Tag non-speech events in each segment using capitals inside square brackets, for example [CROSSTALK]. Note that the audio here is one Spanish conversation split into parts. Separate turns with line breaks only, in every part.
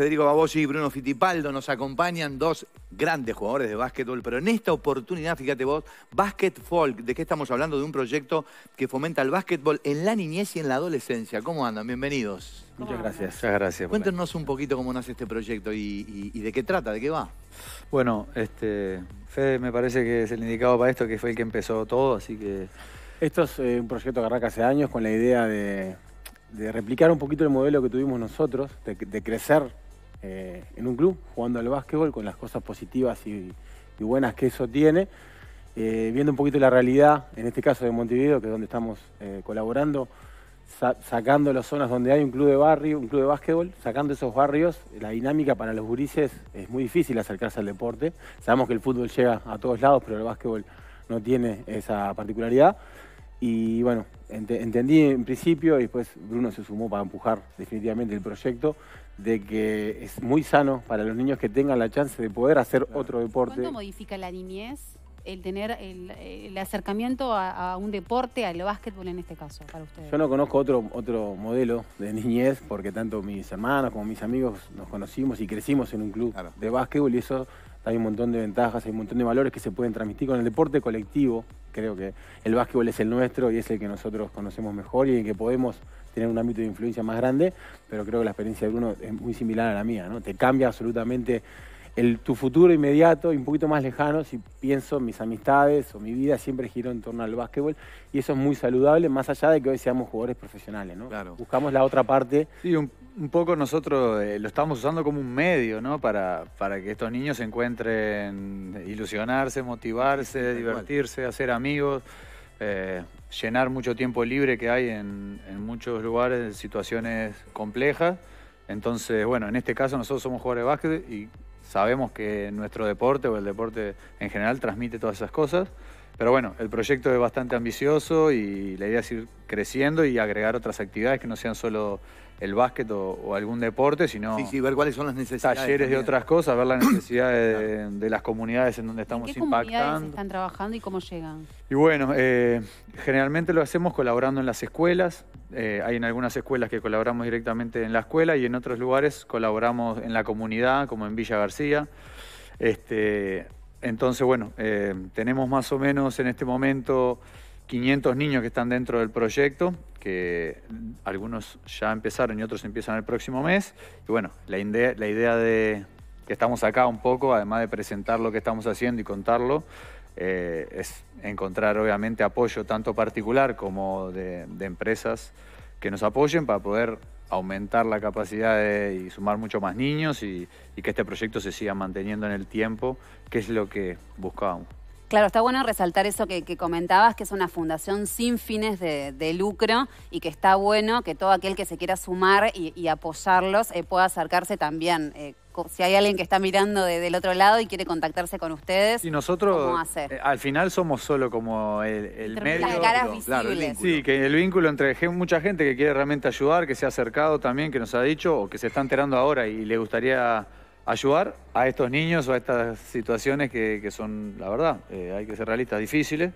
Federico Baboggi y Bruno Fitipaldo nos acompañan, dos grandes jugadores de básquetbol, pero en esta oportunidad, fíjate vos, Basket Folk, ¿de qué estamos hablando? De un proyecto que fomenta el básquetbol en la niñez y en la adolescencia. ¿Cómo andan? Bienvenidos. Muchas gracias. Muchas gracias. Cuéntenos un poquito cómo
nace este proyecto y, de qué trata, de qué va. Bueno, este, Fede me parece
que es el indicado para esto, que fue el que empezó todo, así que... Esto es eh, un proyecto que arranca hace años con la idea de, replicar un poquito el modelo que tuvimos nosotros, de crecer eh, en un club, jugando al básquetbol, con las cosas positivas y, buenas que eso tiene, eh, viendo un poquito la realidad, en este caso de Montevideo, que es donde estamos eh, colaborando, sacando las zonas donde hay un club de barrio, un club de básquetbol, sacando esos barrios, la dinámica para los gurises es muy difícil acercarse al deporte. Sabemos que el fútbol llega a todos lados, pero el básquetbol no tiene esa particularidad. Y bueno, entendí en principio y después Bruno se sumó para empujar definitivamente el proyecto de que es muy sano para los niños que tengan la chance de poder hacer otro deporte. ¿Cuánto modifica la niñez el tener el, acercamiento a, un deporte, al básquetbol en este caso, para ustedes? Yo no conozco otro, otro modelo de niñez porque tanto mis hermanos como mis amigos nos conocimos y crecimos en un club de básquetbol y eso hay un montón de ventajas, hay un montón de valores que se pueden transmitir con el deporte colectivo. Creo que el básquetbol es el nuestro y es el que nosotros conocemos mejor y en que podemos tener un ámbito de influencia más grande, pero creo que la experiencia de Bruno es muy similar a la mía, ¿no? Te cambia absolutamente el, tu futuro inmediato y un poquito más lejano, si pienso mis amistades o mi vida siempre giró en torno al básquetbol y eso es muy saludable, más allá de que hoy seamos jugadores profesionales, ¿no?
Buscamos la otra parte. Sí, un, poco nosotros eh, lo estamos usando como un medio, ¿no? Para, para que estos niños se encuentren ilusionarse, motivarse, divertirse, hacer amigos. Eh, llenar mucho tiempo libre que hay en, muchos lugares, en situaciones complejas. Entonces, bueno, en este caso nosotros somos jugadores de básquet y sabemos que nuestro deporte o el deporte en general transmite todas esas cosas. Pero bueno, el proyecto es bastante ambicioso y la idea es ir creciendo y agregar otras actividades que no sean solo el básquet o, algún deporte, sino sí, sí, ver cuáles son las necesidades. Talleres de otras cosas, ver las necesidades de, las comunidades en donde estamos ¿En qué Comunidades
están trabajando y cómo llegan?
Y bueno, eh, generalmente lo hacemos colaborando en las escuelas. Eh, hay en algunas escuelas que colaboramos directamente en la escuela y en otros lugares colaboramos en la comunidad, como en Villa García. Este, entonces, bueno, eh, tenemos más o menos en este momento 500 niños que están dentro del proyecto, que algunos ya empezaron y otros empiezan el próximo mes. Y bueno, la idea, de que estamos acá un poco, además de presentar lo que estamos haciendo y contarlo, eh, es encontrar obviamente apoyo tanto particular como de empresas que nos apoyen para poder aumentar la capacidad y sumar mucho más niños y, que este proyecto se siga manteniendo en el tiempo, que es lo que buscábamos. Claro, está bueno resaltar eso que, comentabas, que es una fundación sin fines de, lucro y que está bueno que todo aquel que se quiera sumar y, apoyarlos eh, pueda acercarse también. Eh, si hay alguien que está mirando desde el otro lado y quiere contactarse con ustedes. Y nosotros, ¿cómo eh, al final, somos solo como el, medio. Las sí, que el vínculo entre mucha gente que quiere realmente ayudar, que se ha acercado también, que nos ha dicho, o que se está enterando ahora y le gustaría ayudar a estos niños o a estas situaciones que, son, la verdad, eh, hay que ser realistas, difíciles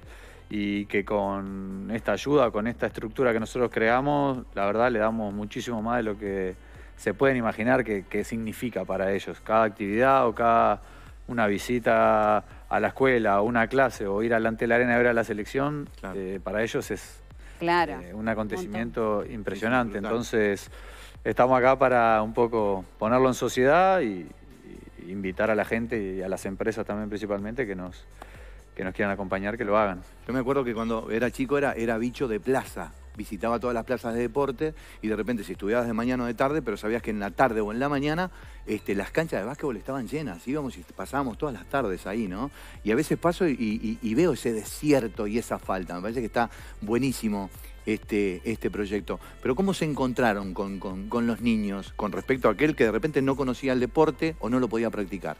y que con esta ayuda, con esta estructura que nosotros creamos, la verdad le damos muchísimo más de lo que se pueden imaginar qué, qué significa para ellos. Cada actividad o cada una visita a la escuela o una clase o ir al de la arena a ver a la selección, eh, para ellos es eh, un acontecimiento impresionante. Entonces, estamos acá para un poco ponerlo en sociedad y, invitar a la gente y a las empresas también principalmente que nos, que nos quieran acompañar, que lo hagan. Yo me acuerdo que cuando era chico era, era bicho de plaza visitaba
todas las plazas de deporte y de repente si estudiabas de mañana o de tarde, pero sabías que en la tarde o en la mañana este, las canchas de básquetbol estaban llenas, íbamos y pasábamos todas las tardes ahí, ¿no? Y a veces paso y, veo ese desierto y esa falta, me parece que está buenísimo este, este proyecto. Pero ¿cómo se encontraron con, con los niños con respecto a aquel que de repente no conocía
el deporte o no lo podía practicar?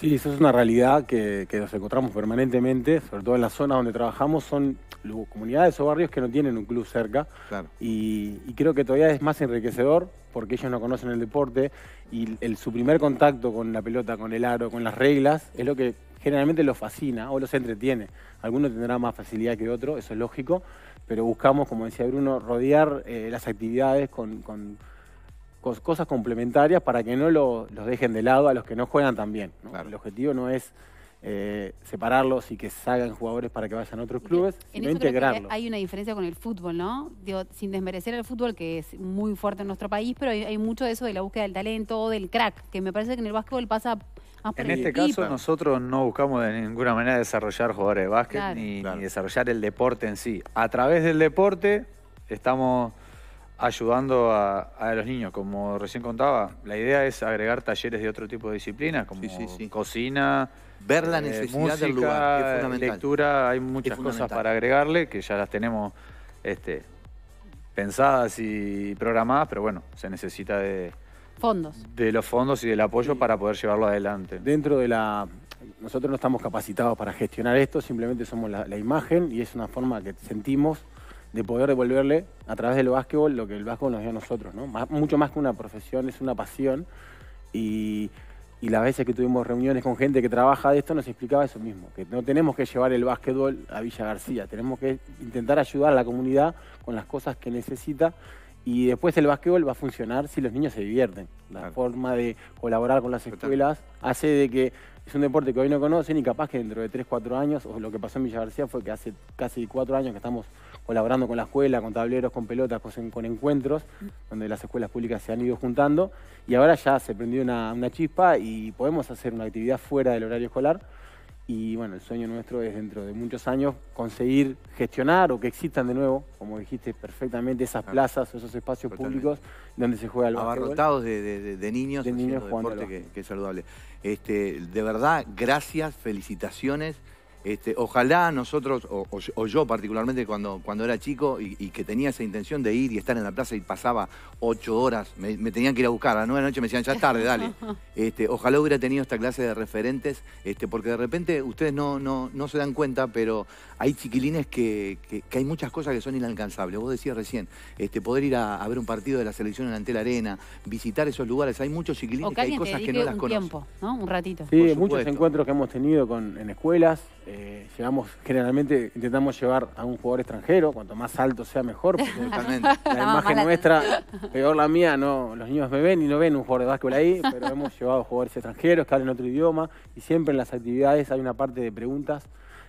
Sí, eso es una realidad que, nos encontramos permanentemente, sobre todo en las zonas donde trabajamos, son comunidades o barrios que no tienen un club cerca. Y, creo que todavía es más enriquecedor porque ellos no conocen el deporte y el, su primer contacto con la pelota, con el aro, con las reglas, es lo que generalmente los fascina o los entretiene. Alguno tendrá más facilidad que otro, eso es lógico, pero buscamos, como decía Bruno, rodear eh, las actividades con cosas complementarias para que no los dejen de lado a los que no juegan también. ¿no? El objetivo no es eh, separarlos y que salgan jugadores para que vayan a otros clubes, en sino integrarlos. hay una diferencia con el fútbol, ¿no? sin desmerecer el fútbol, que es muy fuerte en nuestro país, pero hay, mucho de eso de la búsqueda del talento o del crack, que me parece que en el básquetbol pasa más por En este caso,
nosotros no buscamos de ninguna manera desarrollar jugadores de básquet ni desarrollar el deporte en sí. A través del deporte estamos ayudando a, los niños. Como recién contaba, la idea es agregar talleres de otro tipo de disciplinas, como cocina, ver la eh, necesidad lugar, lectura, hay muchas cosas para agregarle que ya las tenemos este, pensadas y programadas, pero bueno, se necesita de fondos. De los fondos y
del apoyo para poder llevarlo adelante. Dentro de la nosotros no estamos capacitados para gestionar esto, simplemente somos la imagen y es una forma que sentimos de poder devolverle a través del básquetbol lo que el básquetbol nos dio a nosotros, ¿no? mucho más que una profesión, es una pasión y, y, las veces que tuvimos reuniones con gente que trabaja de esto nos explicaba eso mismo, que no tenemos que llevar el básquetbol a Villa García, tenemos que intentar ayudar a la comunidad con las cosas que necesita y después el básquetbol va a funcionar si los niños se divierten. La forma de colaborar con las escuelas hace de que es un deporte que hoy no conocen y capaz que dentro de 3, 4 años, o lo que pasó en Villa García fue que hace casi 4 años que estamos colaborando con la escuela, con tableros, con pelotas, con, encuentros, mm. donde las escuelas públicas se han ido juntando y ahora ya se prendió una, una chispa y podemos hacer una actividad fuera del horario escolar y bueno, el sueño nuestro es dentro de muchos años conseguir gestionar o que existan de nuevo, como dijiste perfectamente, esas plazas o esos espacios públicos donde se juega el Abarrotados de, de, de, niños, de niños deporte
que, es saludable. Este, de verdad, gracias, felicitaciones. Este, ojalá nosotros, o, yo particularmente cuando, cuando era chico y, que tenía esa intención de ir y estar en la plaza y pasaba ocho horas, me, tenían que ir a buscar a las nueve de la noche, me decían, ya es tarde, dale. [LAUGHS] Este, ojalá hubiera tenido esta clase de referentes, este, porque de repente ustedes no, no, se dan cuenta, pero hay chiquilines que, hay muchas cosas que son inalcanzables. Vos decías recién, este, poder ir a, ver un partido de la selección en Antel Arena, visitar esos lugares, hay muchos chiquilines que, hay cosas
que no las tiempo, ¿no? Un ratito. Sí, muchos
encuentros que hemos tenido con, en escuelas eh, llevamos, generalmente intentamos llevar a un jugador extranjero, cuanto más alto sea mejor, porque [LAUGHS] la imagen nuestra, peor la mía, no, los niños me ven y no ven un jugador de básquetbol ahí, pero [LAUGHS] hemos llevado jugadores extranjeros que hablan otro idioma y siempre en las actividades hay una parte de preguntas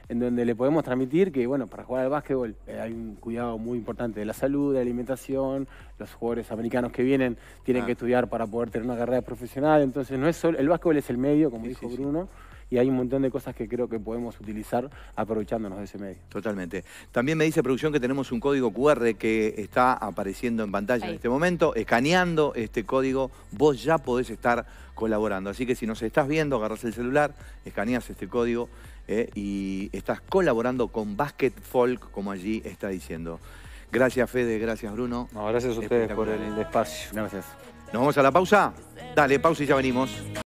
en donde le podemos transmitir que, bueno, para jugar al básquetbol eh, hay un cuidado muy importante de la salud, de la alimentación, los jugadores americanos que vienen tienen que ah. estudiar para poder tener una carrera profesional, entonces no es el básquetbol es el medio, como dijo Bruno y hay un montón de cosas que creo que podemos utilizar aprovechándonos de ese medio.
Totalmente. También me dice producción que tenemos un código QR que está apareciendo en pantalla en este momento. Escaneando este código, vos ya podés estar colaborando. Así que si nos estás viendo, agarras el celular, escaneas este código eh, y estás colaborando con Basket Folk, como allí está diciendo. Gracias Fede, gracias Bruno. No, gracias a ustedes por el espacio. Gracias. ¿Nos vamos a la pausa? Dale, pausa y ya venimos.